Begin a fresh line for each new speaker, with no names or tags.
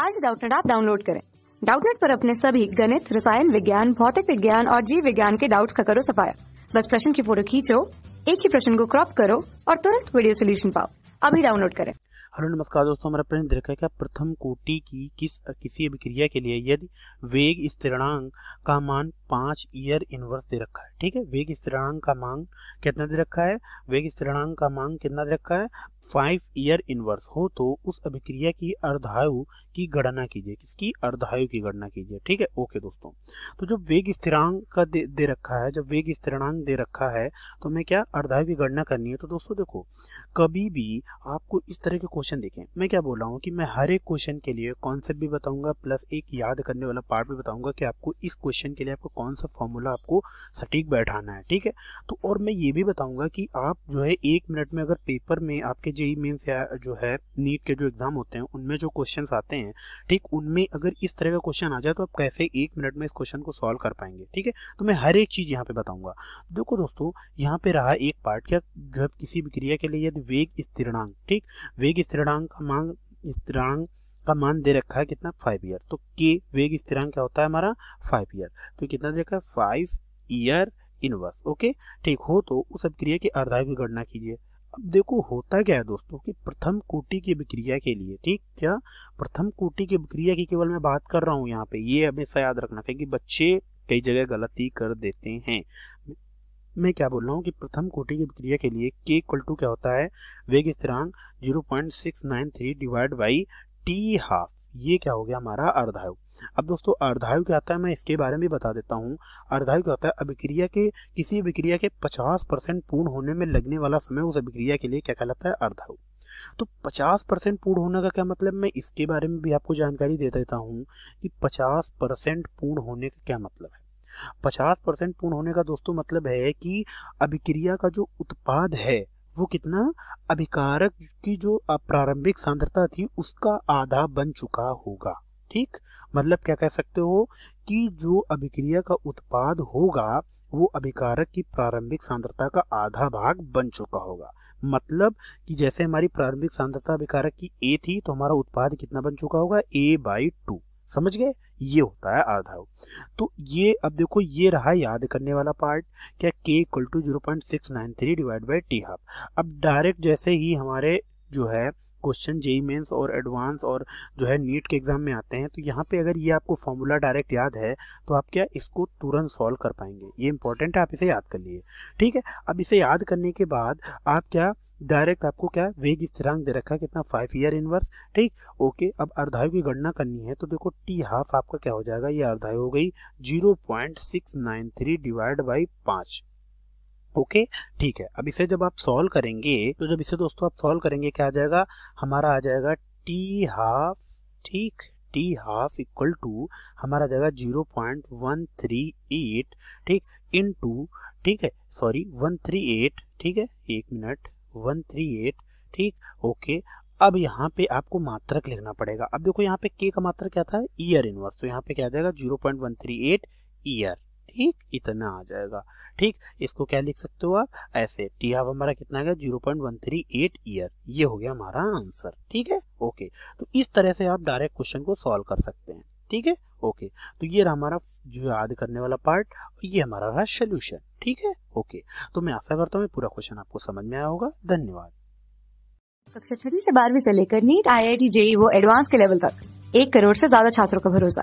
आज डाउटनेट आप डाउनलोड करें डाउटनेट पर अपने सभी गणित रसायन विज्ञान भौतिक विज्ञान और जीव विज्ञान के डाउट्स का करो सफाया बस प्रश्न की फोटो खींचो एक ही प्रश्न को क्रॉप करो और तुरंत वीडियो सोल्यूशन पाओ अभी डाउनलोड करें हेलो नमस्कार दोस्तों हमारा प्रश्न देखा क्या प्रथम कोटि की किस किसी अभिक्रिया के लिए यदि वेग स्थिरांक का मान पाँच ईयर इनवर्स दे रखा है ठीक है वेग स्थिरांक का मांग कितना दे रखा है वेग स्थिरांक का मांग कितना दे रखा है फाइव ईयर इनवर्स हो तो उस अभिक्रिया की अर्धायु की गणना कीजिए किसकी अर्धायु की गणना कीजिए ठीक है ओके दोस्तों तो जब वेग स्थिरांक का दे, दे रखा है जब वेग स्थिरांक दे रखा है तो मैं क्या अर्धायु की गणना करनी है तो दोस्तों देखो कभी भी आपको इस तरह के क्वेश्चन देखें मैं क्या बोल रहा हूँ कि मैं हर एक क्वेश्चन के लिए कॉन्सेप्ट भी बताऊंगा प्लस एक याद करने वाला पार्ट भी बताऊंगा कि आपको इस क्वेश्चन के लिए आपको कौन सा फॉर्मूला आपको सटीक ठीक बैठाना है ठीक है तो और मैं ये भी बताऊंगा कि आप जो है एक मिनट में अगर पेपर में आपके जेई मीन्स या जो है नीट के जो एग्ज़ाम होते हैं उनमें जो क्वेश्चन आते हैं ठीक उनमें अगर इस तरह का क्वेश्चन आ जाए तो आप कैसे एक मिनट में इस क्वेश्चन को सॉल्व कर पाएंगे ठीक है तो मैं हर एक चीज़ यहाँ पे बताऊंगा देखो दोस्तों यहाँ पे रहा एक पार्ट क्या जो है किसी भी क्रिया के लिए यदि वेग स्थिरांक ठीक वेग स्थिरांक का मांग स्त्रांग का मान दे रखा है कितना फाइव ईयर तो के वेग स्थिरांक क्या होता है हमारा फाइव ईयर तो कितना दे रखा है फाइव ईयर इनवर्स ओके ठीक हो तो उस अभिक्रिया के अर्धायु की गणना कीजिए अब देखो होता क्या है दोस्तों कि प्रथम कोटि की अभिक्रिया के लिए ठीक क्या प्रथम कोटि की अभिक्रिया की केवल मैं बात कर रहा हूँ यहाँ पे ये हमेशा याद रखना क्योंकि बच्चे कई जगह गलती कर देते हैं मैं क्या बोल रहा हूँ कि प्रथम कोटि की प्रक्रिया के लिए के इक्वल टू क्या होता है वेग स्थिरांक 0.693 डिवाइड बाई टी हाफ ये क्या हो गया हमारा अर्धायु अब दोस्तों अर्धायु क्या होता है मैं इसके बारे में भी बता देता हूँ अर्धायु क्या होता है अभिक्रिया के किसी अभिक्रिया के 50 परसेंट पूर्ण होने में लगने वाला समय उस अभिक्रिया के लिए क्या कहलाता है अर्धायु तो 50 परसेंट पूर्ण होने का क्या मतलब मैं इसके बारे में भी आपको जानकारी दे देता हूँ कि पचास पूर्ण होने का क्या मतलब है पचास पूर्ण होने का दोस्तों मतलब है कि अभिक्रिया का जो उत्पाद है वो कितना अभिकारक की जो प्रारंभिक सांद्रता थी उसका आधा बन चुका होगा ठीक मतलब क्या कह सकते हो कि जो अभिक्रिया का उत्पाद होगा वो अभिकारक की प्रारंभिक सांद्रता का आधा भाग बन चुका होगा मतलब कि जैसे हमारी प्रारंभिक सांद्रता अभिकारक की ए थी तो हमारा उत्पाद कितना बन चुका होगा ए बाई टू समझ गए ये होता है आधा तो ये अब देखो ये रहा याद करने वाला पार्ट क्या के equal to zero point six nine three divide by T half अब डायरेक्ट जैसे ही हमारे जो है क्वेश्चन जेई मेंस और एडवांस और जो है नीट के एग्ज़ाम में आते हैं तो यहाँ पे अगर ये आपको फॉर्मूला डायरेक्ट याद है तो आप क्या इसको तुरंत सॉल्व कर पाएंगे ये इंपॉर्टेंट है आप इसे याद कर लिए ठीक है अब इसे याद करने के बाद आप क्या डायरेक्ट आपको क्या वेग स्थिरांक दे रखा है कितना फाइव ईयर इनवर्स ठीक ओके अब अर्धायु की गणना करनी है तो देखो टी हाफ आपका क्या हो जाएगा ये अर्धायु हो गई zero point six nine three divide by पाँच ओके ठीक है अब इसे जब आप सॉल्व करेंगे तो जब इसे दोस्तों आप सॉल्व करेंगे क्या आ जाएगा हमारा आ जाएगा टी हाफ ठीक टी हाफ इक्वल टू हमारा आ जाएगा zero point one three eight ठीक इन टू ठीक है सॉरी वन थ्री एट ठीक है एक मिनट वन थ्री एट ठीक ओके अब यहाँ पे आपको मात्रक लिखना पड़ेगा अब देखो यहाँ पे के का मात्रक क्या था ईयर इनवर्स तो यहाँ पे क्या आ जाएगा zero point one three eight year ठीक इतना आ जाएगा ठीक इसको क्या लिख सकते हो आप ऐसे टी हाफ हमारा कितना गया zero point one three eight year ये हो गया हमारा आंसर ठीक है ओके तो इस तरह से आप डायरेक्ट क्वेश्चन को सॉल्व कर सकते हैं ठीक है ओके तो ये रहा हमारा जो याद करने वाला पार्ट और ये हमारा रहा सोल्यूशन ठीक है ओके तो मैं आशा करता हूँ पूरा क्वेश्चन आपको समझ में आया होगा धन्यवाद कक्षा छठी से बारहवीं से लेकर NEET I I T JEE वो एडवांस के लेवल तक एक करोड़ से ज्यादा छात्रों का भरोसा